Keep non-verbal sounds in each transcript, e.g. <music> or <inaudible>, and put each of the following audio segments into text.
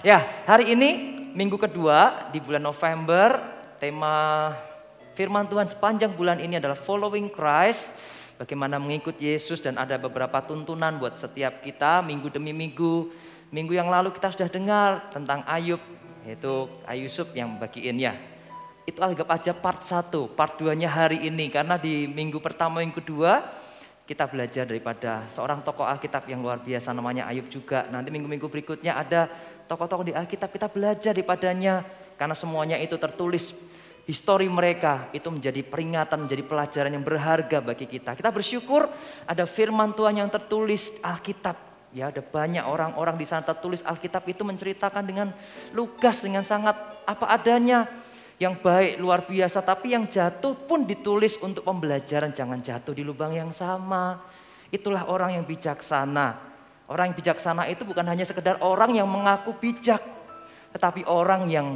Ya, hari ini minggu kedua di bulan November, tema firman Tuhan sepanjang bulan ini adalah following Christ. Bagaimana mengikut Yesus dan ada beberapa tuntunan buat setiap kita minggu demi minggu. Minggu yang lalu kita sudah dengar tentang Ayub, yaitu Ayusuf yang bagiin ya. Itu anggap aja part 1, part 2-nya hari ini karena di minggu pertama minggu kedua kita belajar daripada seorang tokoh Alkitab yang luar biasa namanya Ayub juga. Nanti minggu-minggu berikutnya ada tokoh-tokoh di Alkitab kita belajar daripadanya karena semuanya itu tertulis histori mereka itu menjadi peringatan, menjadi pelajaran yang berharga bagi kita. Kita bersyukur ada firman Tuhan yang tertulis Alkitab. Ya, ada banyak orang-orang di sana tertulis Alkitab itu menceritakan dengan lugas, dengan sangat apa adanya. Yang baik, luar biasa, tapi yang jatuh pun ditulis untuk pembelajaran. Jangan jatuh di lubang yang sama. Itulah orang yang bijaksana. Orang yang bijaksana itu bukan hanya sekedar orang yang mengaku bijak, tetapi orang yang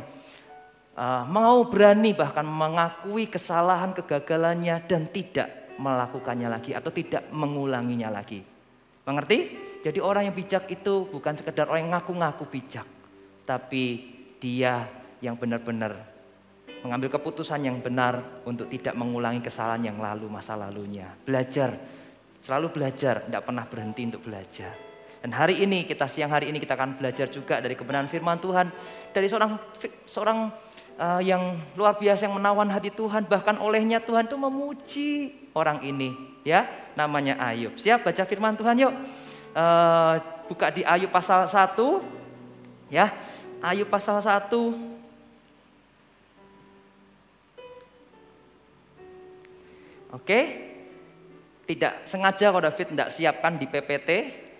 uh, mau berani bahkan mengakui kesalahan, kegagalannya dan tidak melakukannya lagi atau tidak mengulanginya lagi. Mengerti? Jadi orang yang bijak itu bukan sekedar orang yang ngaku-ngaku bijak, tapi dia yang benar-benar mengambil keputusan yang benar untuk tidak mengulangi kesalahan yang lalu masa lalunya. Belajar, selalu belajar, tidak pernah berhenti untuk belajar. Dan hari ini kita siang hari ini kita akan belajar juga dari kebenaran firman Tuhan dari seorang seorang uh, yang luar biasa yang menawan hati Tuhan bahkan olehnya Tuhan itu memuji orang ini ya namanya Ayub. Siap baca firman Tuhan yuk. Uh, buka di Ayub pasal 1 ya. Ayub pasal 1 Oke, tidak sengaja kalau David tidak siapkan di PPT,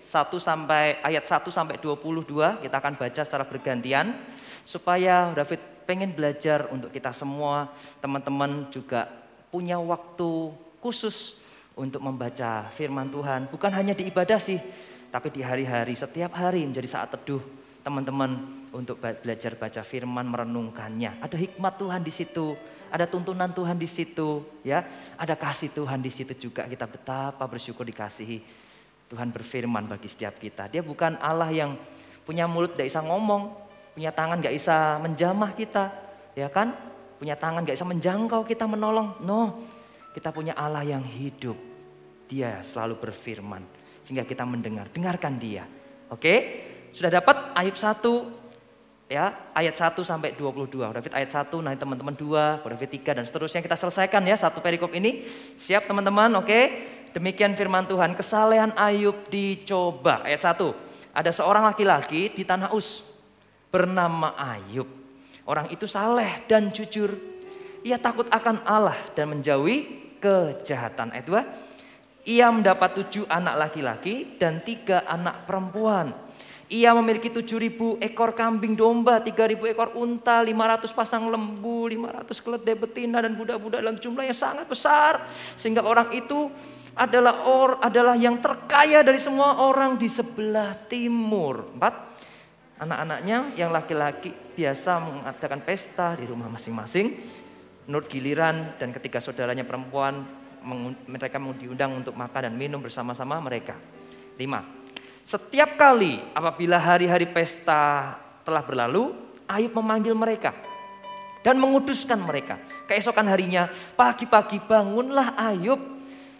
1 sampai ayat 1 sampai 22 kita akan baca secara bergantian supaya David pengen belajar untuk kita semua teman-teman juga punya waktu khusus untuk membaca firman Tuhan bukan hanya di ibadah sih tapi di hari-hari setiap hari menjadi saat teduh teman-teman untuk belajar baca firman merenungkannya ada hikmat Tuhan di situ ada tuntunan Tuhan di situ ya ada kasih Tuhan di situ juga kita betapa bersyukur dikasihi Tuhan berfirman bagi setiap kita. Dia bukan Allah yang punya mulut gak bisa ngomong, punya tangan gak bisa menjamah kita, ya kan? Punya tangan gak bisa menjangkau kita menolong. No, kita punya Allah yang hidup. Dia selalu berfirman sehingga kita mendengar. Dengarkan dia. Oke? Sudah dapat Ayub satu, ya, ayat 1 sampai 22. David ayat satu, nanti teman-teman dua, David 3 dan seterusnya kita selesaikan ya satu perikop ini. Siap teman-teman? Oke? Demikian firman Tuhan, kesalehan Ayub dicoba. Ayat 1, ada seorang laki-laki di Tanah Us bernama Ayub. Orang itu saleh dan jujur. Ia takut akan Allah dan menjauhi kejahatan. Ayat 2, ia mendapat tujuh anak laki-laki dan tiga anak perempuan. Ia memiliki tujuh ribu ekor kambing domba, tiga ribu ekor unta, lima ratus pasang lembu, lima ratus keledai betina dan budak-budak dalam jumlah yang sangat besar. Sehingga orang itu adalah or, adalah yang terkaya dari semua orang di sebelah timur. Empat, anak-anaknya yang laki-laki biasa mengadakan pesta di rumah masing-masing, menurut giliran dan ketika saudaranya perempuan mereka mau diundang untuk makan dan minum bersama-sama mereka. Lima, setiap kali apabila hari-hari pesta telah berlalu, Ayub memanggil mereka dan menguduskan mereka. Keesokan harinya, pagi-pagi bangunlah Ayub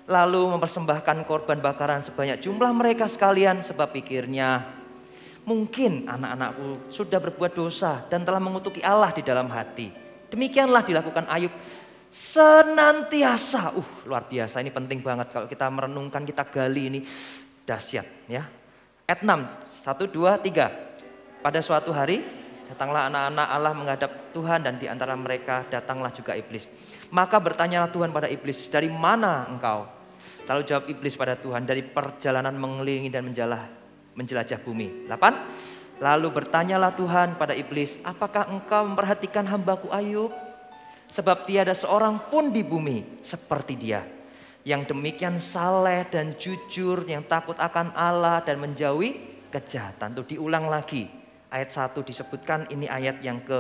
lalu mempersembahkan korban bakaran sebanyak jumlah mereka sekalian sebab pikirnya mungkin anak-anakku sudah berbuat dosa dan telah mengutuki Allah di dalam hati. Demikianlah dilakukan Ayub senantiasa. Uh, luar biasa ini penting banget kalau kita merenungkan kita gali ini dahsyat ya. Ayat 6, 1, 2, 3. Pada suatu hari datanglah anak-anak Allah menghadap Tuhan dan di antara mereka datanglah juga iblis. Maka bertanyalah Tuhan pada iblis, dari mana engkau? Lalu jawab iblis pada Tuhan dari perjalanan mengelilingi dan menjelajah menjelajah bumi. 8. Lalu bertanyalah Tuhan pada iblis, apakah engkau memperhatikan hambaku Ayub? Sebab tiada seorang pun di bumi seperti dia. Yang demikian saleh dan jujur, yang takut akan Allah dan menjauhi kejahatan. Itu diulang lagi. Ayat 1 disebutkan, ini ayat yang ke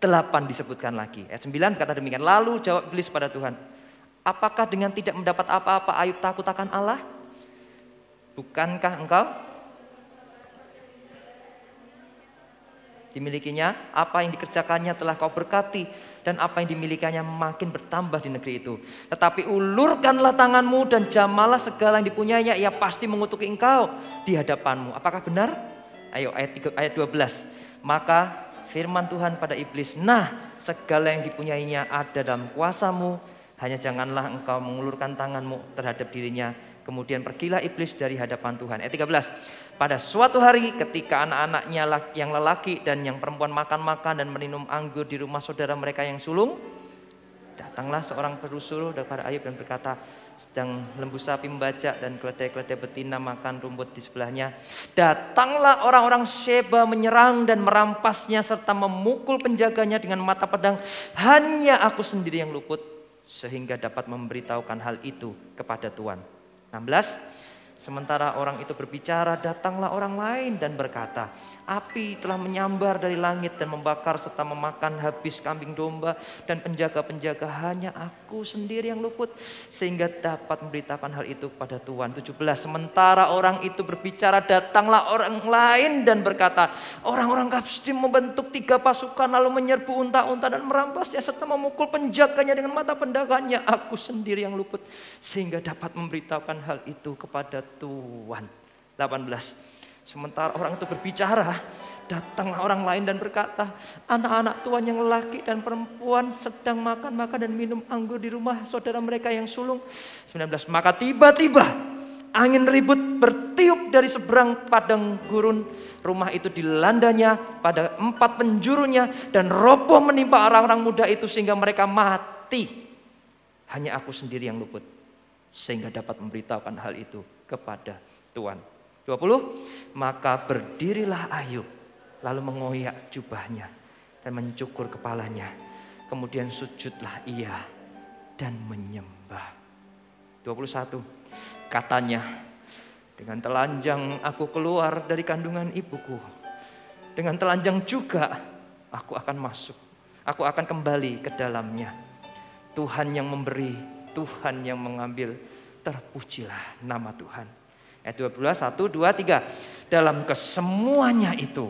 8 disebutkan lagi. Ayat 9 kata demikian. Lalu jawab iblis pada Tuhan, Apakah dengan tidak mendapat apa-apa Ayub takut akan Allah? Bukankah engkau dimilikinya, apa yang dikerjakannya telah kau berkati, dan apa yang dimilikinya makin bertambah di negeri itu. Tetapi ulurkanlah tanganmu dan jamalah segala yang dipunyainya, ia pasti mengutuki engkau di hadapanmu. Apakah benar? Ayo ayat, ayat 12. Maka firman Tuhan pada iblis, nah segala yang dipunyainya ada dalam kuasamu, hanya janganlah engkau mengulurkan tanganmu terhadap dirinya. Kemudian pergilah iblis dari hadapan Tuhan. Ayat 13. Pada suatu hari ketika anak-anaknya yang lelaki dan yang perempuan makan-makan dan minum anggur di rumah saudara mereka yang sulung, datanglah seorang perusuh kepada Ayub dan berkata, sedang lembu sapi membaca dan keledai-keledai betina makan rumput di sebelahnya. Datanglah orang-orang Sheba menyerang dan merampasnya serta memukul penjaganya dengan mata pedang. Hanya aku sendiri yang luput sehingga dapat memberitahukan hal itu kepada Tuhan. 16 Sementara orang itu berbicara, datanglah orang lain dan berkata, api telah menyambar dari langit dan membakar serta memakan habis kambing domba dan penjaga-penjaga hanya aku sendiri yang luput sehingga dapat memberitakan hal itu kepada Tuhan. 17. Sementara orang itu berbicara, datanglah orang lain dan berkata, orang-orang Kapstim membentuk tiga pasukan lalu menyerbu unta-unta dan merampasnya serta memukul penjaganya dengan mata pendagangannya. Aku sendiri yang luput sehingga dapat memberitakan hal itu kepada Tuhan. 18. Sementara orang itu berbicara, datanglah orang lain dan berkata, anak-anak Tuhan yang laki dan perempuan sedang makan-makan dan minum anggur di rumah saudara mereka yang sulung. 19. Maka tiba-tiba angin ribut bertiup dari seberang padang gurun. Rumah itu dilandanya pada empat penjurunya dan roboh menimpa orang-orang muda itu sehingga mereka mati. Hanya aku sendiri yang luput sehingga dapat memberitahukan hal itu kepada Tuhan. 20. Maka berdirilah Ayub lalu mengoyak jubahnya dan mencukur kepalanya. Kemudian sujudlah ia dan menyembah. 21. Katanya, dengan telanjang aku keluar dari kandungan ibuku. Dengan telanjang juga aku akan masuk. Aku akan kembali ke dalamnya. Tuhan yang memberi, Tuhan yang mengambil terpujilah nama Tuhan. Ayat 12, 1, 2, 3. Dalam kesemuanya itu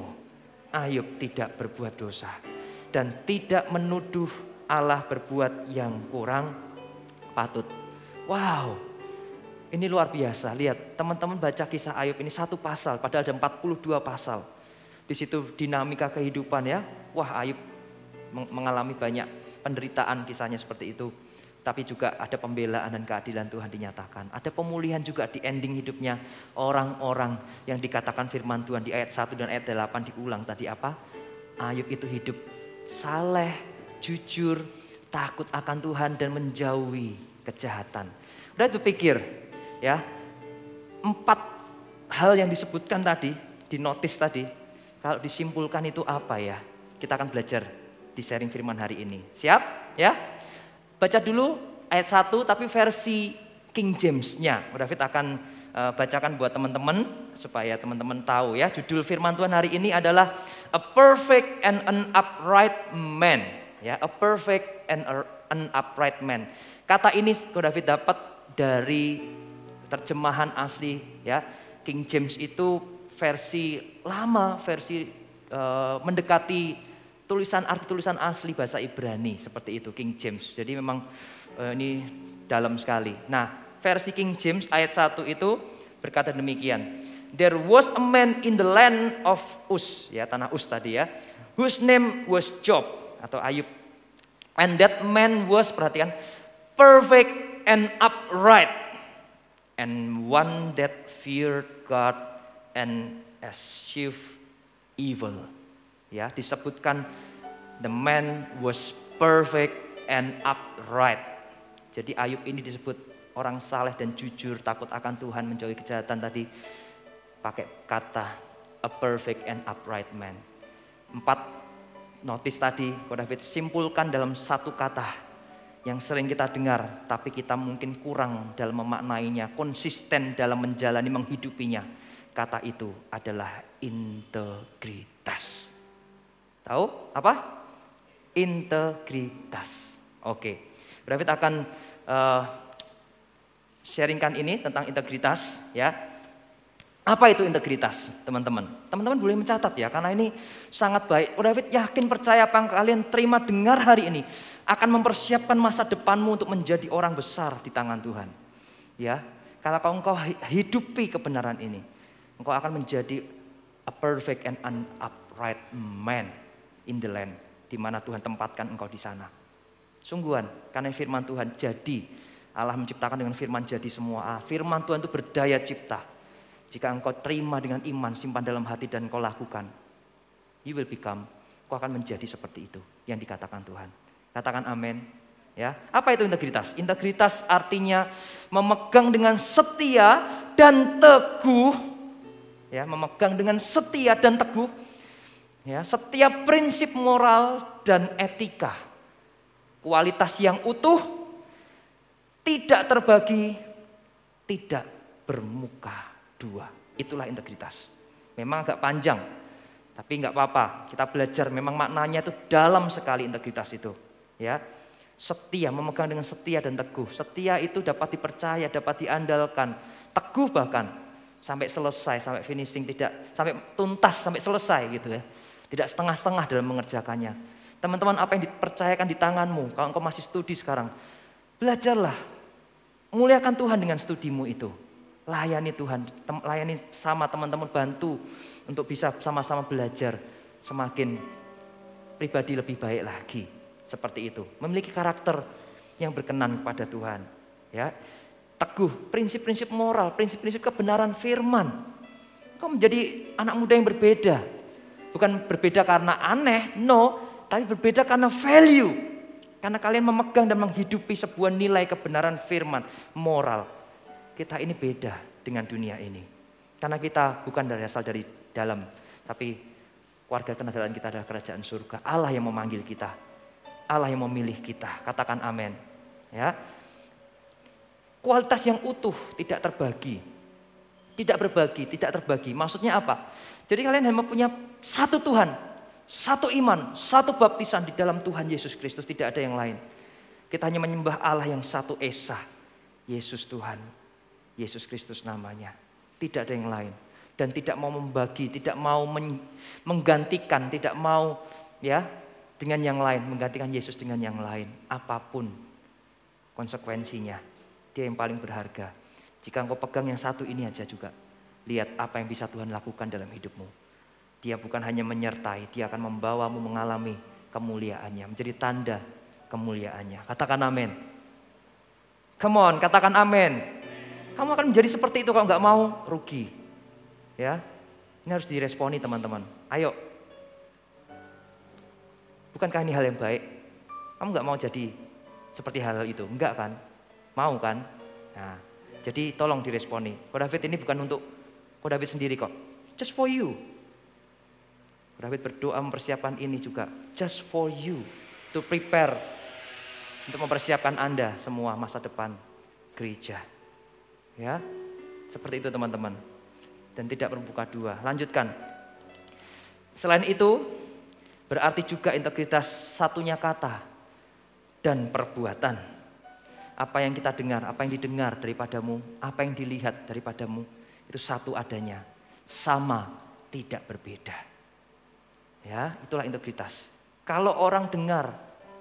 Ayub tidak berbuat dosa dan tidak menuduh Allah berbuat yang kurang patut. Wow, ini luar biasa. Lihat teman-teman baca kisah Ayub ini satu pasal, padahal ada 42 pasal. Di situ dinamika kehidupan ya. Wah Ayub mengalami banyak penderitaan kisahnya seperti itu tapi juga ada pembelaan dan keadilan Tuhan dinyatakan. Ada pemulihan juga di ending hidupnya orang-orang yang dikatakan firman Tuhan di ayat 1 dan ayat 8 diulang tadi apa? Ayub itu hidup saleh, jujur, takut akan Tuhan dan menjauhi kejahatan. Udah itu pikir ya, empat hal yang disebutkan tadi, di notis tadi, kalau disimpulkan itu apa ya? Kita akan belajar di sharing firman hari ini. Siap? Ya? Baca dulu ayat 1 tapi versi King James-nya. David akan uh, bacakan buat teman-teman supaya teman-teman tahu ya. Judul firman Tuhan hari ini adalah A Perfect and an Upright Man. Ya, A Perfect and an Upright Man. Kata ini David dapat dari terjemahan asli ya. King James itu versi lama, versi uh, mendekati tulisan arti tulisan asli bahasa Ibrani seperti itu King James. Jadi memang uh, ini dalam sekali. Nah, versi King James ayat 1 itu berkata demikian. There was a man in the land of Us, ya tanah Us tadi ya, whose name was Job atau Ayub. And that man was perhatikan perfect and upright and one that feared God and eschewed evil. Ya, disebutkan the man was perfect and upright. Jadi Ayub ini disebut orang saleh dan jujur, takut akan Tuhan, menjauhi kejahatan tadi pakai kata a perfect and upright man. Empat notis tadi, Ko David simpulkan dalam satu kata yang sering kita dengar, tapi kita mungkin kurang dalam memaknainya, konsisten dalam menjalani menghidupinya. Kata itu adalah integritas. Tahu apa? Integritas. Oke. David akan uh, sharingkan ini tentang integritas ya. Apa itu integritas, teman-teman? Teman-teman boleh mencatat ya, karena ini sangat baik. Oh David yakin percaya apa yang kalian terima dengar hari ini akan mempersiapkan masa depanmu untuk menjadi orang besar di tangan Tuhan. Ya, kalau engkau hidupi kebenaran ini, engkau akan menjadi a perfect and an upright man in the land, di mana Tuhan tempatkan engkau di sana. Sungguhan, karena firman Tuhan jadi. Allah menciptakan dengan firman jadi semua. Ah, firman Tuhan itu berdaya cipta. Jika engkau terima dengan iman, simpan dalam hati dan engkau lakukan, you will become, kau akan menjadi seperti itu yang dikatakan Tuhan. Katakan amin. Ya, apa itu integritas? Integritas artinya memegang dengan setia dan teguh ya, memegang dengan setia dan teguh Ya, setiap prinsip moral dan etika, kualitas yang utuh, tidak terbagi, tidak bermuka dua. Itulah integritas. Memang agak panjang, tapi nggak apa-apa. Kita belajar memang maknanya itu dalam sekali integritas itu. Ya, setia, memegang dengan setia dan teguh. Setia itu dapat dipercaya, dapat diandalkan, teguh bahkan sampai selesai, sampai finishing tidak sampai tuntas, sampai selesai gitu ya. Tidak setengah-setengah dalam mengerjakannya. Teman-teman, apa yang dipercayakan di tanganmu, kalau engkau masih studi sekarang, belajarlah. Muliakan Tuhan dengan studimu itu. Layani Tuhan, tem layani sama teman-teman, bantu untuk bisa sama-sama belajar semakin pribadi lebih baik lagi. Seperti itu. Memiliki karakter yang berkenan kepada Tuhan. Ya, teguh prinsip-prinsip moral, prinsip-prinsip kebenaran firman. Kau menjadi anak muda yang berbeda, Bukan berbeda karena aneh, no, tapi berbeda karena value. Karena kalian memegang dan menghidupi sebuah nilai kebenaran firman, moral. Kita ini beda dengan dunia ini. Karena kita bukan dari asal dari dalam, tapi warga kenegaraan kita adalah kerajaan surga. Allah yang memanggil kita. Allah yang memilih kita. Katakan amin. Ya. Kualitas yang utuh tidak terbagi. Tidak berbagi, tidak terbagi. Maksudnya apa? Jadi kalian hanya punya satu Tuhan, satu iman, satu baptisan di dalam Tuhan Yesus Kristus, tidak ada yang lain. Kita hanya menyembah Allah yang satu Esa, Yesus Tuhan, Yesus Kristus namanya. Tidak ada yang lain. Dan tidak mau membagi, tidak mau menggantikan, tidak mau ya dengan yang lain, menggantikan Yesus dengan yang lain. Apapun konsekuensinya, dia yang paling berharga. Jika engkau pegang yang satu ini aja juga, lihat apa yang bisa Tuhan lakukan dalam hidupmu. Dia bukan hanya menyertai, dia akan membawamu mengalami kemuliaannya, menjadi tanda kemuliaannya. Katakan amin. Come on, katakan amin. Kamu akan menjadi seperti itu kalau nggak mau rugi. Ya, ini harus diresponi teman-teman. Ayo, bukankah ini hal yang baik? Kamu nggak mau jadi seperti hal, itu, enggak kan? Mau kan? Nah, jadi tolong diresponi. Kau David ini bukan untuk kau David sendiri kok. Just for you. Rabit berdoa mempersiapkan ini juga. Just for you to prepare untuk mempersiapkan Anda semua masa depan gereja. Ya. Seperti itu teman-teman. Dan tidak berbuka dua. Lanjutkan. Selain itu, berarti juga integritas satunya kata dan perbuatan. Apa yang kita dengar, apa yang didengar daripadamu, apa yang dilihat daripadamu, itu satu adanya. Sama, tidak berbeda. Ya, itulah integritas. Kalau orang dengar,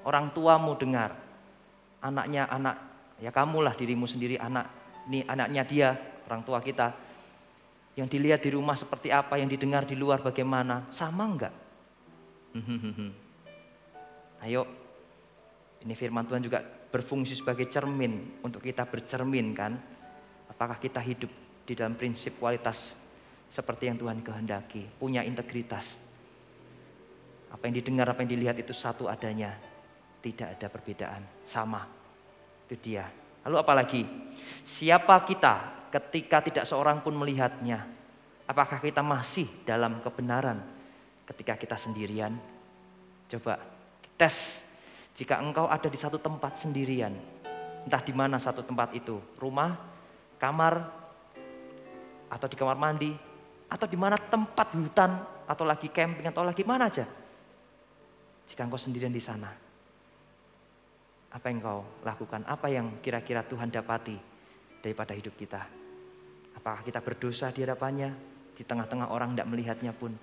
orang tuamu dengar, anaknya anak, ya kamulah dirimu sendiri anak, ini anaknya dia, orang tua kita. Yang dilihat di rumah seperti apa, yang didengar di luar bagaimana, sama enggak? <laughs> Ayo, ini firman Tuhan juga berfungsi sebagai cermin untuk kita bercermin kan. Apakah kita hidup di dalam prinsip kualitas seperti yang Tuhan kehendaki, punya integritas, apa yang didengar, apa yang dilihat itu satu adanya. Tidak ada perbedaan, sama. Itu dia. Lalu apalagi? Siapa kita ketika tidak seorang pun melihatnya? Apakah kita masih dalam kebenaran ketika kita sendirian? Coba tes. Jika engkau ada di satu tempat sendirian, entah di mana satu tempat itu, rumah, kamar, atau di kamar mandi, atau di mana tempat hutan, atau lagi camping, atau lagi mana aja. Jika engkau sendirian di sana, apa yang engkau lakukan? Apa yang kira-kira Tuhan dapati daripada hidup kita? Apakah kita berdosa di hadapannya? Di tengah-tengah orang tidak melihatnya pun.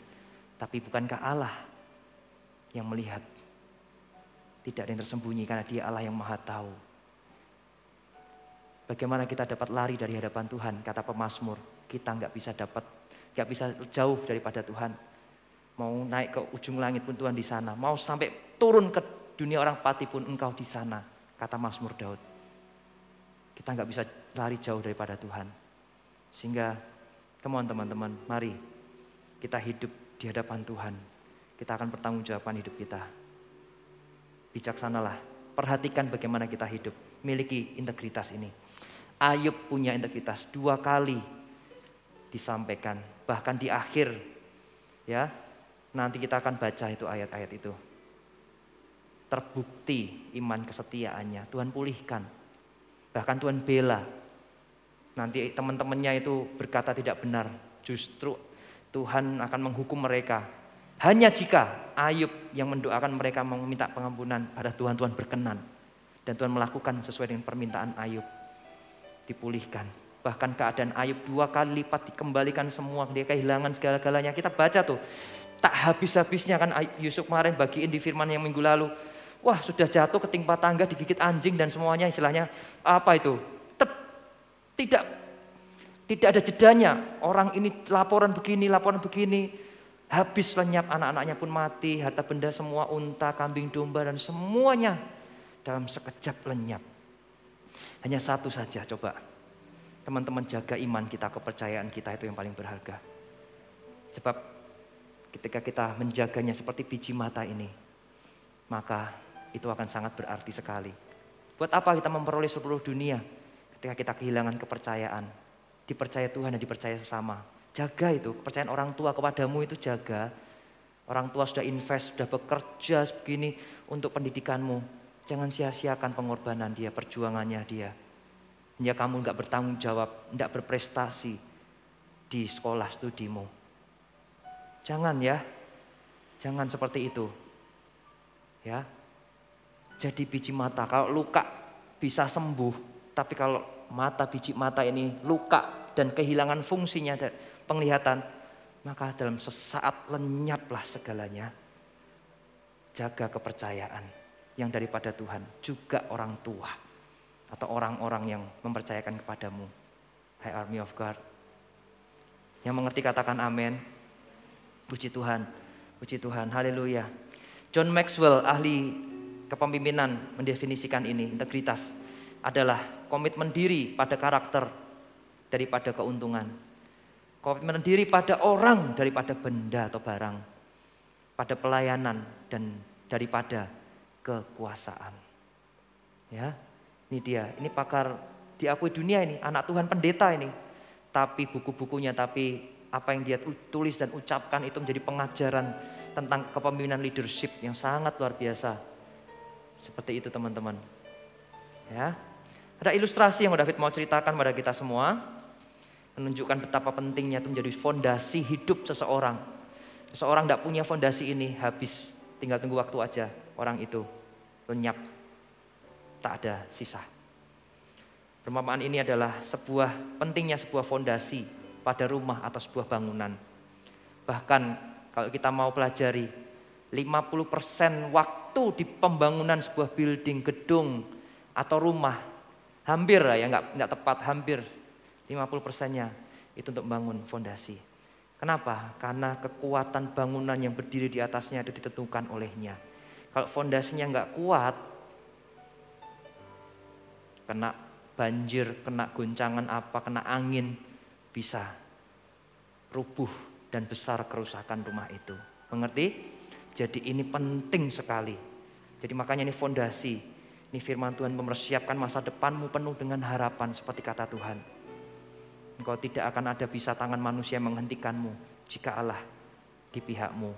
Tapi bukankah Allah yang melihat? Tidak ada yang tersembunyi karena dia Allah yang maha tahu. Bagaimana kita dapat lari dari hadapan Tuhan? Kata pemazmur, kita nggak bisa dapat, nggak bisa jauh daripada Tuhan Mau naik ke ujung langit pun Tuhan di sana. Mau sampai turun ke dunia orang pati pun engkau di sana. Kata Mazmur Daud. Kita nggak bisa lari jauh daripada Tuhan. Sehingga, kemauan teman-teman, mari kita hidup di hadapan Tuhan. Kita akan bertanggung jawaban hidup kita. Bijaksanalah, perhatikan bagaimana kita hidup. Miliki integritas ini. Ayub punya integritas dua kali disampaikan bahkan di akhir ya Nanti kita akan baca itu ayat-ayat itu. Terbukti iman kesetiaannya, Tuhan pulihkan. Bahkan Tuhan bela. Nanti teman-temannya itu berkata tidak benar, justru Tuhan akan menghukum mereka. Hanya jika Ayub yang mendoakan mereka meminta pengampunan pada Tuhan, Tuhan berkenan. Dan Tuhan melakukan sesuai dengan permintaan Ayub. Dipulihkan. Bahkan keadaan Ayub dua kali lipat dikembalikan semua. Dia kehilangan segala-galanya. Kita baca tuh Tak habis-habisnya kan Yusuf kemarin bagiin di firman yang minggu lalu. Wah sudah jatuh ketimpa tangga digigit anjing dan semuanya istilahnya apa itu? Tep, tidak tidak ada jedanya. Orang ini laporan begini, laporan begini. Habis lenyap anak-anaknya pun mati, harta benda semua unta, kambing, domba dan semuanya dalam sekejap lenyap. Hanya satu saja coba. Teman-teman jaga iman kita, kepercayaan kita itu yang paling berharga. Sebab ketika kita menjaganya seperti biji mata ini, maka itu akan sangat berarti sekali. Buat apa kita memperoleh seluruh dunia ketika kita kehilangan kepercayaan? Dipercaya Tuhan dan dipercaya sesama. Jaga itu, kepercayaan orang tua kepadamu itu jaga. Orang tua sudah invest, sudah bekerja begini untuk pendidikanmu. Jangan sia-siakan pengorbanan dia, perjuangannya dia. Hanya kamu nggak bertanggung jawab, nggak berprestasi di sekolah studimu. Jangan ya. Jangan seperti itu. Ya. Jadi biji mata kalau luka bisa sembuh, tapi kalau mata biji mata ini luka dan kehilangan fungsinya penglihatan, maka dalam sesaat lenyaplah segalanya. Jaga kepercayaan yang daripada Tuhan, juga orang tua atau orang-orang yang mempercayakan kepadamu. Hai Army of God, yang mengerti katakan amin. Puji Tuhan, puji Tuhan, haleluya. John Maxwell, ahli kepemimpinan, mendefinisikan ini, integritas adalah komitmen diri pada karakter daripada keuntungan. Komitmen diri pada orang daripada benda atau barang. Pada pelayanan dan daripada kekuasaan. Ya, ini dia, ini pakar diakui dunia ini, anak Tuhan pendeta ini. Tapi buku-bukunya, tapi apa yang dia tulis dan ucapkan itu menjadi pengajaran tentang kepemimpinan leadership yang sangat luar biasa. Seperti itu teman-teman. Ya. Ada ilustrasi yang David mau ceritakan pada kita semua menunjukkan betapa pentingnya itu menjadi fondasi hidup seseorang. Seseorang tidak punya fondasi ini habis, tinggal tunggu waktu aja orang itu lenyap, tak ada sisa. Perumpamaan ini adalah sebuah pentingnya sebuah fondasi pada rumah atau sebuah bangunan. Bahkan kalau kita mau pelajari, 50% waktu di pembangunan sebuah building, gedung, atau rumah, hampir ya, nggak, nggak tepat, hampir 50%-nya itu untuk bangun fondasi. Kenapa? Karena kekuatan bangunan yang berdiri di atasnya itu ditentukan olehnya. Kalau fondasinya nggak kuat, kena banjir, kena guncangan apa, kena angin, bisa rubuh dan besar kerusakan rumah itu. Mengerti? Jadi ini penting sekali. Jadi makanya ini fondasi. Ini firman Tuhan mempersiapkan masa depanmu penuh dengan harapan seperti kata Tuhan. Engkau tidak akan ada bisa tangan manusia menghentikanmu jika Allah di pihakmu.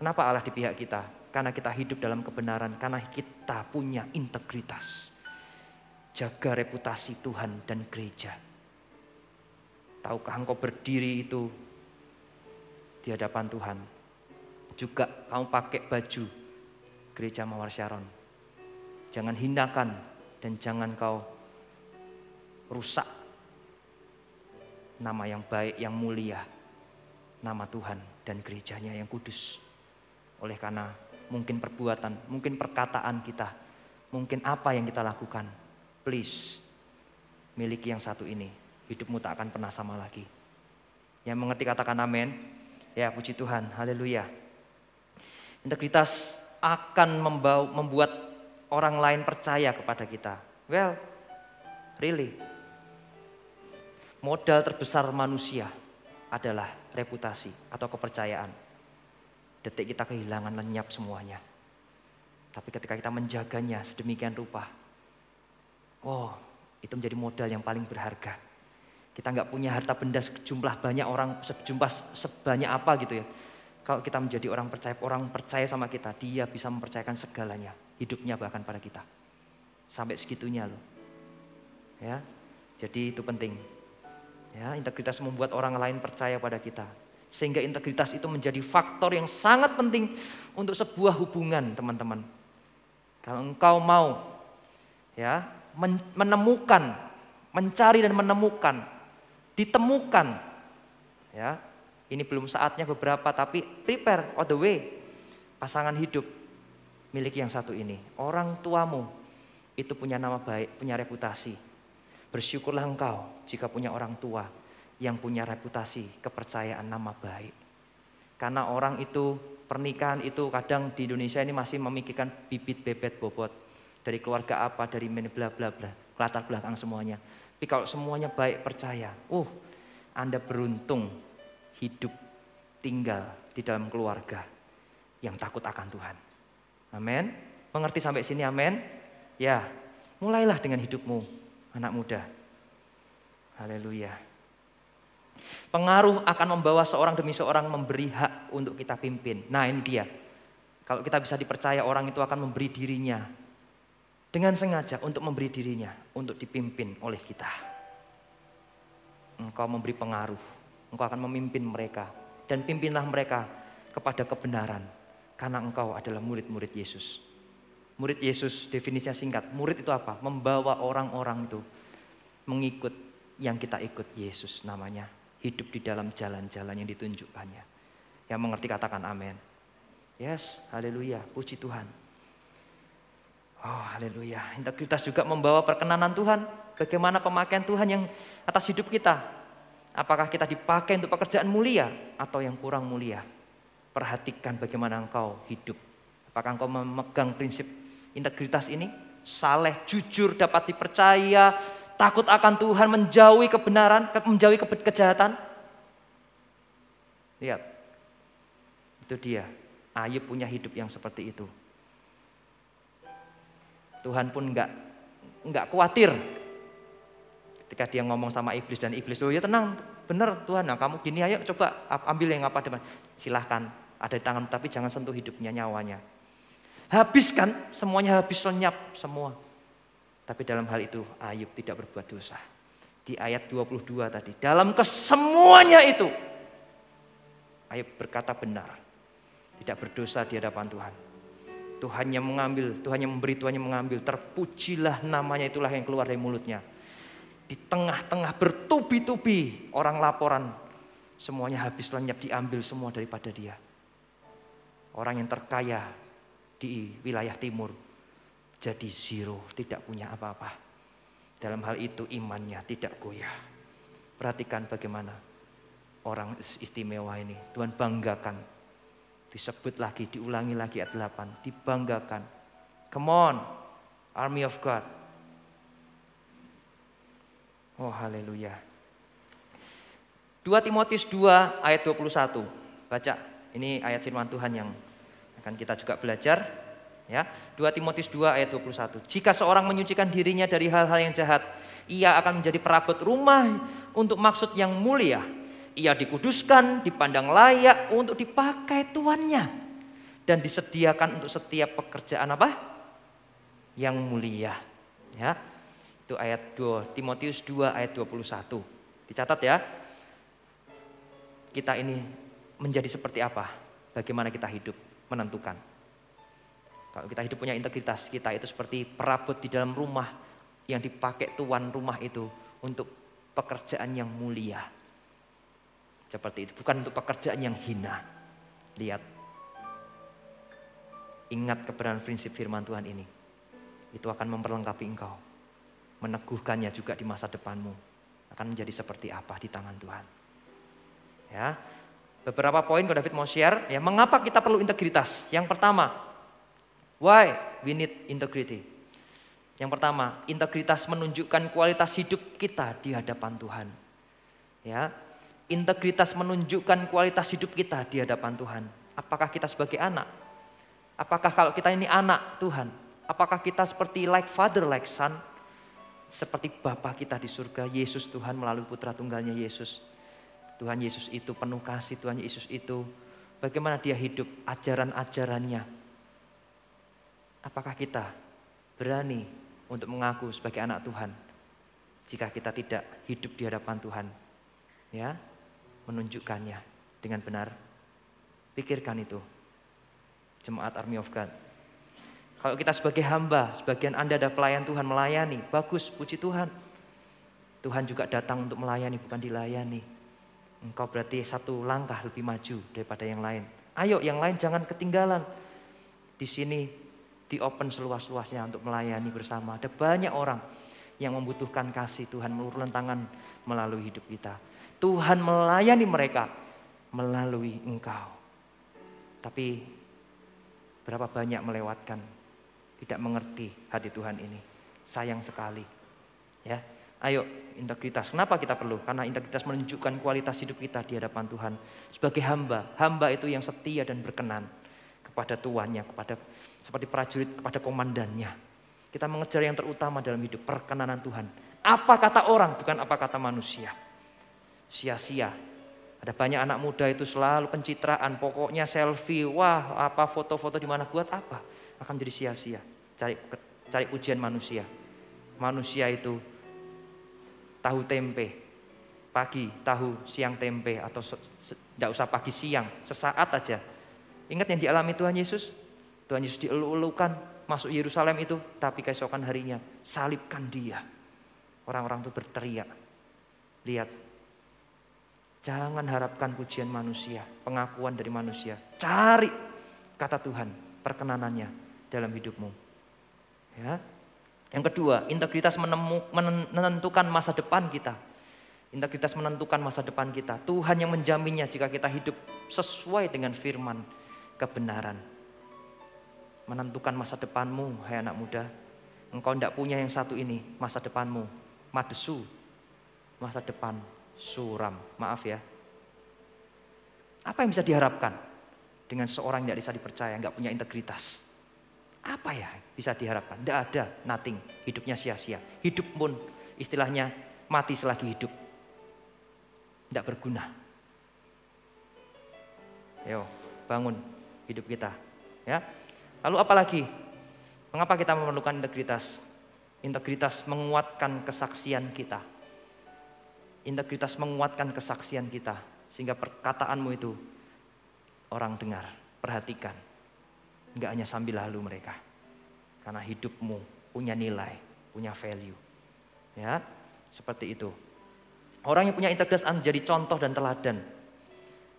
Kenapa Allah di pihak kita? Karena kita hidup dalam kebenaran, karena kita punya integritas. Jaga reputasi Tuhan dan gereja. Tahukah engkau berdiri itu di hadapan Tuhan? Juga kamu pakai baju gereja Mawar Sharon. Jangan hindarkan dan jangan kau rusak nama yang baik, yang mulia, nama Tuhan dan gerejanya yang kudus. Oleh karena mungkin perbuatan, mungkin perkataan kita, mungkin apa yang kita lakukan. Please, miliki yang satu ini hidupmu tak akan pernah sama lagi. Yang mengerti katakan amin. Ya puji Tuhan, haleluya. Integritas akan membawa, membuat orang lain percaya kepada kita. Well, really. Modal terbesar manusia adalah reputasi atau kepercayaan. Detik kita kehilangan lenyap semuanya. Tapi ketika kita menjaganya sedemikian rupa, oh itu menjadi modal yang paling berharga kita nggak punya harta benda sejumlah banyak orang, sejumlah sebanyak apa gitu ya. Kalau kita menjadi orang percaya, orang percaya sama kita, dia bisa mempercayakan segalanya, hidupnya bahkan pada kita. Sampai segitunya loh. Ya, jadi itu penting. Ya, integritas membuat orang lain percaya pada kita. Sehingga integritas itu menjadi faktor yang sangat penting untuk sebuah hubungan, teman-teman. Kalau engkau mau ya menemukan, mencari dan menemukan ditemukan. Ya, ini belum saatnya beberapa tapi prepare on the way. Pasangan hidup milik yang satu ini. Orang tuamu itu punya nama baik, punya reputasi. Bersyukurlah engkau jika punya orang tua yang punya reputasi, kepercayaan nama baik. Karena orang itu pernikahan itu kadang di Indonesia ini masih memikirkan bibit bebet bobot dari keluarga apa, dari mana bla bla bla, latar belakang semuanya. Tapi kalau semuanya baik percaya, uh, Anda beruntung hidup tinggal di dalam keluarga yang takut akan Tuhan. Amin. Mengerti sampai sini amin? Ya. Mulailah dengan hidupmu, anak muda. Haleluya. Pengaruh akan membawa seorang demi seorang memberi hak untuk kita pimpin. Nah, ini dia. Kalau kita bisa dipercaya orang itu akan memberi dirinya dengan sengaja untuk memberi dirinya untuk dipimpin oleh kita. Engkau memberi pengaruh, engkau akan memimpin mereka dan pimpinlah mereka kepada kebenaran karena engkau adalah murid-murid Yesus. Murid Yesus definisinya singkat. Murid itu apa? Membawa orang-orang itu mengikut yang kita ikut Yesus namanya. Hidup di dalam jalan-jalan yang ditunjukkannya. Yang mengerti katakan amin. Yes, haleluya, puji Tuhan. Oh haleluya, integritas juga membawa perkenanan Tuhan. Bagaimana pemakaian Tuhan yang atas hidup kita. Apakah kita dipakai untuk pekerjaan mulia atau yang kurang mulia. Perhatikan bagaimana engkau hidup. Apakah engkau memegang prinsip integritas ini? Saleh, jujur, dapat dipercaya, takut akan Tuhan, menjauhi kebenaran, menjauhi ke kejahatan. Lihat, itu dia. Ayub punya hidup yang seperti itu. Tuhan pun nggak nggak khawatir ketika dia ngomong sama iblis dan iblis tuh ya tenang benar Tuhan nah kamu gini ayo coba ambil yang apa depan silahkan ada di tangan tapi jangan sentuh hidupnya nyawanya habiskan semuanya habis lenyap semua tapi dalam hal itu Ayub tidak berbuat dosa di ayat 22 tadi dalam kesemuanya itu Ayub berkata benar tidak berdosa di hadapan Tuhan Tuhan yang mengambil, Tuhan yang memberi, Tuhan yang mengambil. Terpujilah namanya itulah yang keluar dari mulutnya. Di tengah-tengah bertubi-tubi orang laporan, semuanya habis lenyap diambil semua daripada dia. Orang yang terkaya di wilayah timur jadi zero, tidak punya apa-apa. Dalam hal itu imannya tidak goyah. Perhatikan bagaimana orang istimewa ini Tuhan banggakan Disebut lagi, diulangi lagi ayat 8. Dibanggakan. Come on, army of God. Oh haleluya. 2 Timotius 2 ayat 21. Baca, ini ayat firman Tuhan yang akan kita juga belajar. Ya, 2 Timotius 2 ayat 21. Jika seorang menyucikan dirinya dari hal-hal yang jahat, ia akan menjadi perabot rumah untuk maksud yang mulia ia dikuduskan, dipandang layak untuk dipakai tuannya dan disediakan untuk setiap pekerjaan apa? yang mulia. Ya. Itu ayat 2 Timotius 2 ayat 21. Dicatat ya. Kita ini menjadi seperti apa? Bagaimana kita hidup menentukan. Kalau kita hidup punya integritas, kita itu seperti perabot di dalam rumah yang dipakai tuan rumah itu untuk pekerjaan yang mulia seperti itu, bukan untuk pekerjaan yang hina. Lihat, ingat kebenaran prinsip firman Tuhan ini. Itu akan memperlengkapi engkau. Meneguhkannya juga di masa depanmu. Akan menjadi seperti apa di tangan Tuhan. Ya, beberapa poin kalau David mau share. Ya, mengapa kita perlu integritas? Yang pertama, why we need integrity? Yang pertama, integritas menunjukkan kualitas hidup kita di hadapan Tuhan. Ya, Integritas menunjukkan kualitas hidup kita di hadapan Tuhan. Apakah kita sebagai anak? Apakah kalau kita ini anak Tuhan? Apakah kita seperti like father like son? Seperti Bapa kita di surga, Yesus Tuhan melalui putra tunggalnya Yesus. Tuhan Yesus itu penuh kasih, Tuhan Yesus itu bagaimana dia hidup, ajaran-ajarannya. Apakah kita berani untuk mengaku sebagai anak Tuhan jika kita tidak hidup di hadapan Tuhan? Ya, menunjukkannya dengan benar. Pikirkan itu, jemaat Army of God. Kalau kita sebagai hamba, sebagian Anda ada pelayan Tuhan melayani, bagus, puji Tuhan. Tuhan juga datang untuk melayani, bukan dilayani. Engkau berarti satu langkah lebih maju daripada yang lain. Ayo yang lain jangan ketinggalan. Di sini di open seluas-luasnya untuk melayani bersama. Ada banyak orang yang membutuhkan kasih Tuhan mengulurkan tangan melalui hidup kita. Tuhan melayani mereka melalui engkau. Tapi berapa banyak melewatkan tidak mengerti hati Tuhan ini. Sayang sekali. Ya. Ayo integritas. Kenapa kita perlu? Karena integritas menunjukkan kualitas hidup kita di hadapan Tuhan sebagai hamba. Hamba itu yang setia dan berkenan kepada tuannya, kepada seperti prajurit kepada komandannya. Kita mengejar yang terutama dalam hidup perkenanan Tuhan. Apa kata orang bukan apa kata manusia sia-sia. Ada banyak anak muda itu selalu pencitraan, pokoknya selfie, wah apa foto-foto di mana buat apa? Akan jadi sia-sia. Cari cari ujian manusia. Manusia itu tahu tempe. Pagi tahu, siang tempe atau tidak usah pagi siang, sesaat aja. Ingat yang dialami Tuhan Yesus? Tuhan Yesus dielulukan masuk Yerusalem itu, tapi keesokan harinya salibkan dia. Orang-orang itu berteriak. Lihat Jangan harapkan pujian manusia, pengakuan dari manusia. Cari kata Tuhan, perkenanannya dalam hidupmu. Ya. Yang kedua, integritas menemu, menentukan masa depan kita. Integritas menentukan masa depan kita. Tuhan yang menjaminnya jika kita hidup sesuai dengan firman kebenaran. Menentukan masa depanmu, hai anak muda. Engkau tidak punya yang satu ini, masa depanmu. Madesu, masa depan suram. Maaf ya. Apa yang bisa diharapkan dengan seorang yang tidak bisa dipercaya, nggak punya integritas? Apa ya bisa diharapkan? Tidak ada, nothing. Hidupnya sia-sia. Hidup pun istilahnya mati selagi hidup. Tidak berguna. Yo, bangun hidup kita. Ya. Lalu apalagi? Mengapa kita memerlukan integritas? Integritas menguatkan kesaksian kita Integritas menguatkan kesaksian kita sehingga perkataanmu itu orang dengar, perhatikan. Enggak hanya sambil lalu mereka. Karena hidupmu punya nilai, punya value. Ya, seperti itu. Orang yang punya integritas menjadi anu contoh dan teladan.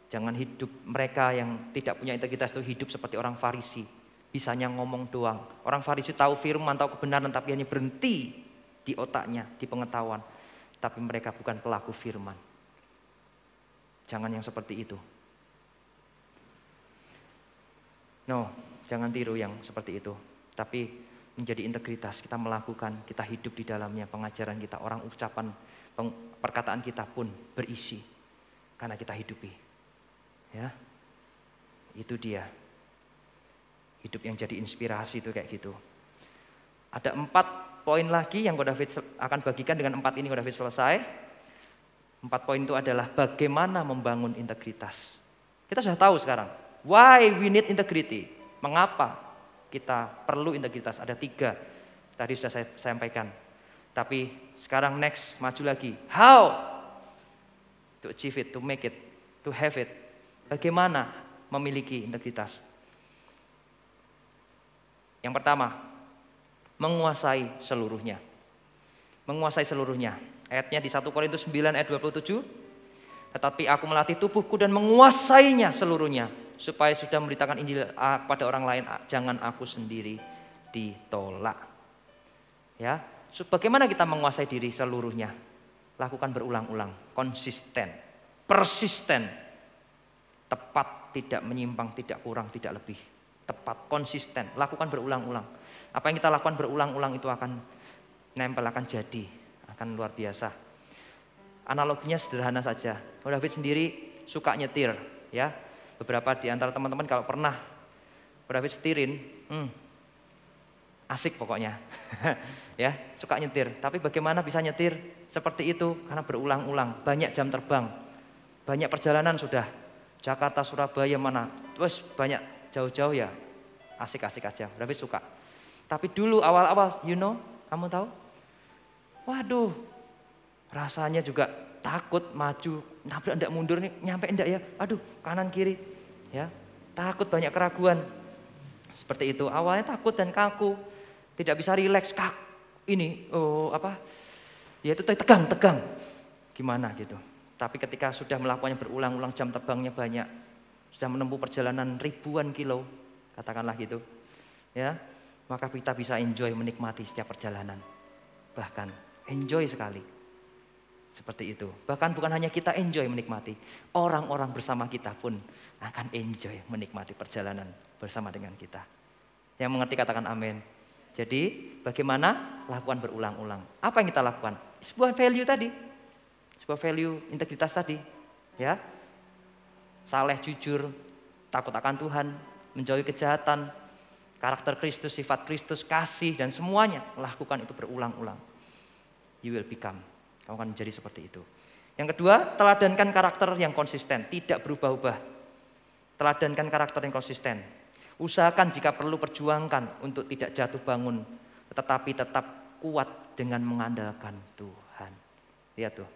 Jangan hidup mereka yang tidak punya integritas itu hidup seperti orang Farisi. Bisanya ngomong doang. Orang Farisi tahu firman, tahu kebenaran, tapi hanya berhenti di otaknya, di pengetahuan tapi mereka bukan pelaku firman. Jangan yang seperti itu. No, jangan tiru yang seperti itu. Tapi menjadi integritas, kita melakukan, kita hidup di dalamnya, pengajaran kita, orang ucapan, perkataan kita pun berisi. Karena kita hidupi. Ya, itu dia. Hidup yang jadi inspirasi itu kayak gitu. Ada empat poin lagi yang Kau David akan bagikan dengan empat ini Kau David selesai. Empat poin itu adalah bagaimana membangun integritas. Kita sudah tahu sekarang, why we need integrity. Mengapa kita perlu integritas? Ada tiga, tadi sudah saya sampaikan. Tapi sekarang next, maju lagi. How to achieve it, to make it, to have it. Bagaimana memiliki integritas? Yang pertama, menguasai seluruhnya. Menguasai seluruhnya. Ayatnya di 1 Korintus 9 ayat 27. Tetapi aku melatih tubuhku dan menguasainya seluruhnya. Supaya sudah memberitakan Injil ah, pada orang lain, ah, jangan aku sendiri ditolak. Ya, Bagaimana kita menguasai diri seluruhnya? Lakukan berulang-ulang, konsisten, persisten, tepat, tidak menyimpang, tidak kurang, tidak lebih tepat, konsisten, lakukan berulang-ulang. Apa yang kita lakukan berulang-ulang itu akan nempel, akan jadi, akan luar biasa. Analoginya sederhana saja. Kalau David sendiri suka nyetir, ya. Beberapa di antara teman-teman kalau pernah David setirin, hmm, asik pokoknya. <laughs> ya, suka nyetir. Tapi bagaimana bisa nyetir seperti itu? Karena berulang-ulang, banyak jam terbang, banyak perjalanan sudah. Jakarta, Surabaya, mana, terus banyak jauh-jauh ya asik-asik aja, tapi suka. Tapi dulu awal-awal, you know, kamu tahu? Waduh, rasanya juga takut maju, nabrak enggak mundur nih, nyampe enggak ya, aduh kanan kiri, ya takut banyak keraguan. Seperti itu, awalnya takut dan kaku, tidak bisa rileks, kak, ini, oh apa, ya itu tegang, tegang, gimana gitu. Tapi ketika sudah melakukannya berulang-ulang jam terbangnya banyak, sudah menempuh perjalanan ribuan kilo, katakanlah gitu. Ya, maka kita bisa enjoy menikmati setiap perjalanan. Bahkan enjoy sekali. Seperti itu. Bahkan bukan hanya kita enjoy menikmati, orang-orang bersama kita pun akan enjoy menikmati perjalanan bersama dengan kita. Yang mengerti katakan amin. Jadi bagaimana lakukan berulang-ulang. Apa yang kita lakukan? Sebuah value tadi. Sebuah value integritas tadi. Ya, saleh jujur, takut akan Tuhan, menjauhi kejahatan, karakter Kristus, sifat Kristus, kasih dan semuanya lakukan itu berulang-ulang. You will become. Kamu akan menjadi seperti itu. Yang kedua, teladankan karakter yang konsisten, tidak berubah-ubah. Teladankan karakter yang konsisten. Usahakan jika perlu perjuangkan untuk tidak jatuh bangun, tetapi tetap kuat dengan mengandalkan Tuhan. Lihat tuh,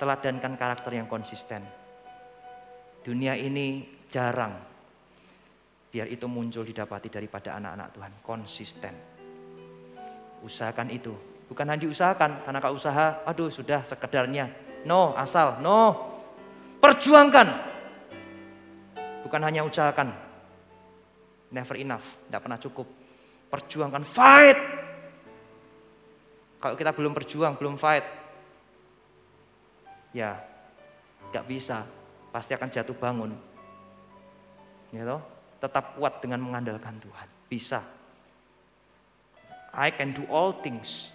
teladankan karakter yang konsisten dunia ini jarang. Biar itu muncul didapati daripada anak-anak Tuhan, konsisten. Usahakan itu. Bukan hanya diusahakan, karena keusaha, usaha, aduh sudah sekedarnya. No, asal, no. Perjuangkan. Bukan hanya usahakan. Never enough, tidak pernah cukup. Perjuangkan, fight. Kalau kita belum berjuang, belum fight, ya tidak bisa pasti akan jatuh bangun. You ya know? Tetap kuat dengan mengandalkan Tuhan. Bisa. I can do all things.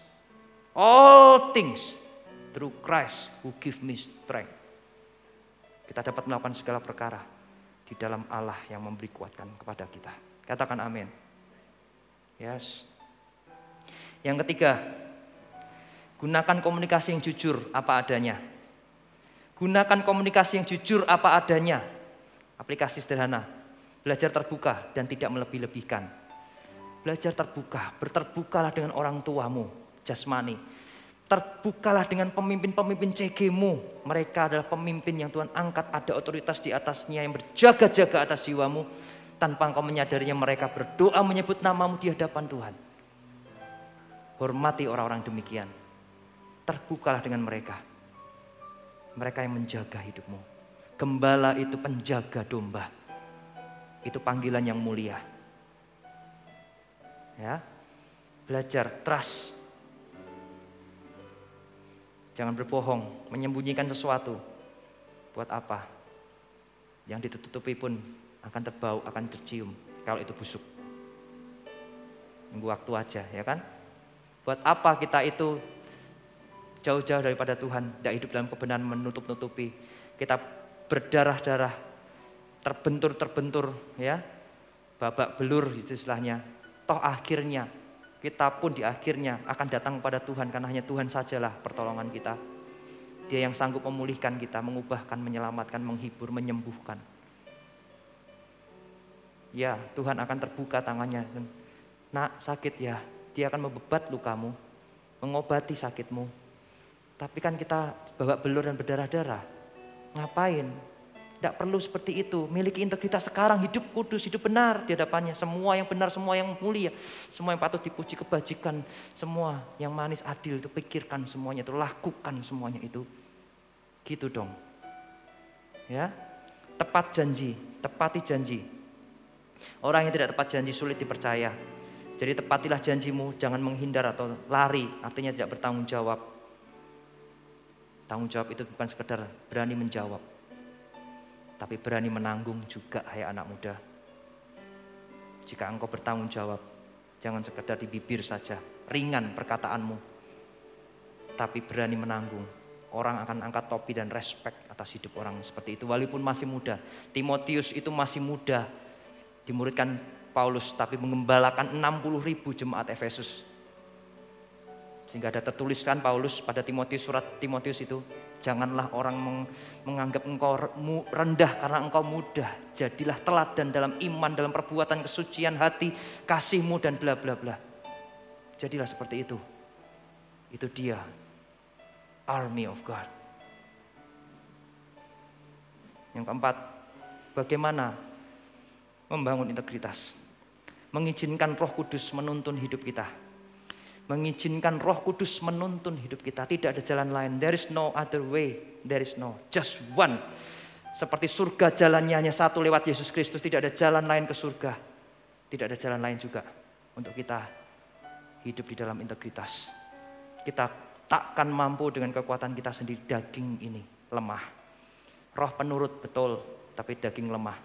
All things through Christ who give me strength. Kita dapat melakukan segala perkara di dalam Allah yang memberi kuatkan kepada kita. Katakan amin. Yes. Yang ketiga, gunakan komunikasi yang jujur apa adanya. Gunakan komunikasi yang jujur apa adanya. Aplikasi sederhana. Belajar terbuka dan tidak melebih-lebihkan. Belajar terbuka, berterbukalah dengan orang tuamu, jasmani. Terbukalah dengan pemimpin-pemimpin cg Mereka adalah pemimpin yang Tuhan angkat, ada otoritas di atasnya yang berjaga-jaga atas jiwamu. Tanpa engkau menyadarinya mereka berdoa menyebut namamu di hadapan Tuhan. Hormati orang-orang demikian. Terbukalah dengan mereka mereka yang menjaga hidupmu. Gembala itu penjaga domba. Itu panggilan yang mulia. Ya. Belajar trust. Jangan berbohong, menyembunyikan sesuatu. Buat apa? Yang ditutupi pun akan terbau, akan tercium kalau itu busuk. Nunggu waktu aja, ya kan? Buat apa kita itu jauh-jauh daripada Tuhan, tidak hidup dalam kebenaran menutup-nutupi. Kita berdarah-darah, terbentur-terbentur ya, babak belur itu istilahnya. Toh akhirnya kita pun di akhirnya akan datang kepada Tuhan karena hanya Tuhan sajalah pertolongan kita. Dia yang sanggup memulihkan kita, mengubahkan, menyelamatkan, menghibur, menyembuhkan. Ya, Tuhan akan terbuka tangannya. Nak, sakit ya. Dia akan membebat lukamu, mengobati sakitmu, tapi kan kita bawa belur dan berdarah-darah. Ngapain? Tidak perlu seperti itu. Miliki integritas sekarang, hidup kudus, hidup benar di hadapannya. Semua yang benar, semua yang mulia, semua yang patut dipuji, kebajikan, semua yang manis, adil itu pikirkan semuanya itu, lakukan semuanya itu. Gitu dong. Ya. Tepat janji, tepati janji. Orang yang tidak tepat janji sulit dipercaya. Jadi tepatilah janjimu, jangan menghindar atau lari, artinya tidak bertanggung jawab. Tanggung jawab itu bukan sekedar berani menjawab, tapi berani menanggung juga, hai anak muda. Jika engkau bertanggung jawab, jangan sekedar di bibir saja, ringan perkataanmu, tapi berani menanggung. Orang akan angkat topi dan respect atas hidup orang seperti itu, walaupun masih muda. Timotius itu masih muda, dimuridkan Paulus, tapi mengembalakan 60 ribu jemaat Efesus sehingga ada tertuliskan Paulus pada Timotius surat Timotius itu, janganlah orang menganggap engkau rendah karena engkau mudah. Jadilah teladan dalam iman, dalam perbuatan kesucian hati, kasihmu dan bla bla bla. Jadilah seperti itu. Itu dia army of God. Yang keempat, bagaimana membangun integritas? Mengizinkan Roh Kudus menuntun hidup kita mengizinkan Roh Kudus menuntun hidup kita. Tidak ada jalan lain. There is no other way. There is no just one. Seperti surga jalannya hanya satu lewat Yesus Kristus. Tidak ada jalan lain ke surga. Tidak ada jalan lain juga untuk kita hidup di dalam integritas. Kita takkan mampu dengan kekuatan kita sendiri daging ini lemah. Roh penurut betul, tapi daging lemah.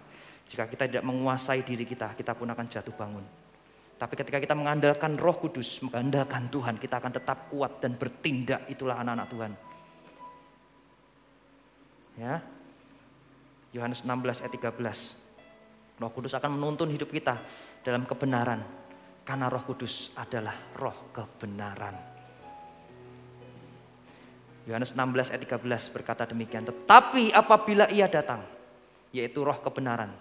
Jika kita tidak menguasai diri kita, kita pun akan jatuh bangun. Tapi ketika kita mengandalkan roh kudus, mengandalkan Tuhan, kita akan tetap kuat dan bertindak itulah anak-anak Tuhan. Ya. Yohanes 16 ayat 13. Roh kudus akan menuntun hidup kita dalam kebenaran. Karena roh kudus adalah roh kebenaran. Yohanes 16 ayat 13 berkata demikian. Tetapi apabila ia datang, yaitu roh kebenaran,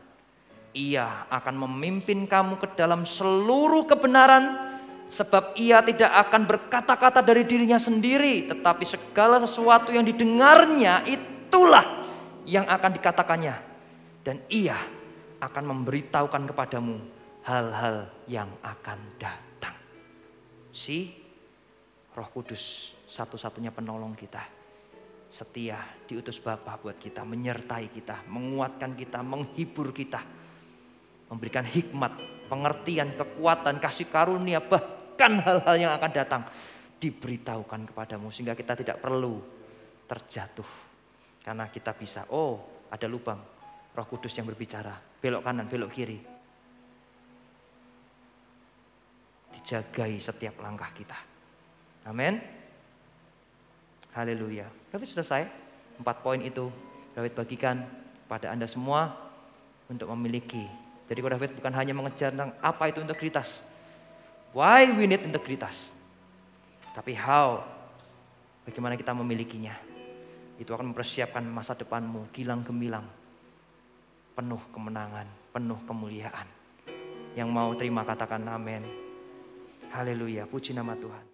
ia akan memimpin kamu ke dalam seluruh kebenaran, sebab ia tidak akan berkata-kata dari dirinya sendiri, tetapi segala sesuatu yang didengarnya itulah yang akan dikatakannya, dan ia akan memberitahukan kepadamu hal-hal yang akan datang. Si Roh Kudus, satu-satunya penolong kita setia diutus Bapa buat kita, menyertai kita, menguatkan kita, menghibur kita memberikan hikmat, pengertian, kekuatan, kasih karunia, bahkan hal-hal yang akan datang diberitahukan kepadamu sehingga kita tidak perlu terjatuh karena kita bisa oh ada lubang Roh Kudus yang berbicara belok kanan belok kiri dijagai setiap langkah kita amin haleluya David selesai empat poin itu David bagikan pada Anda semua untuk memiliki jadi Kodafit bukan hanya mengejar tentang apa itu integritas. Why we need integritas. Tapi how, bagaimana kita memilikinya. Itu akan mempersiapkan masa depanmu, kilang gemilang. Penuh kemenangan, penuh kemuliaan. Yang mau terima katakan amin. Haleluya, puji nama Tuhan.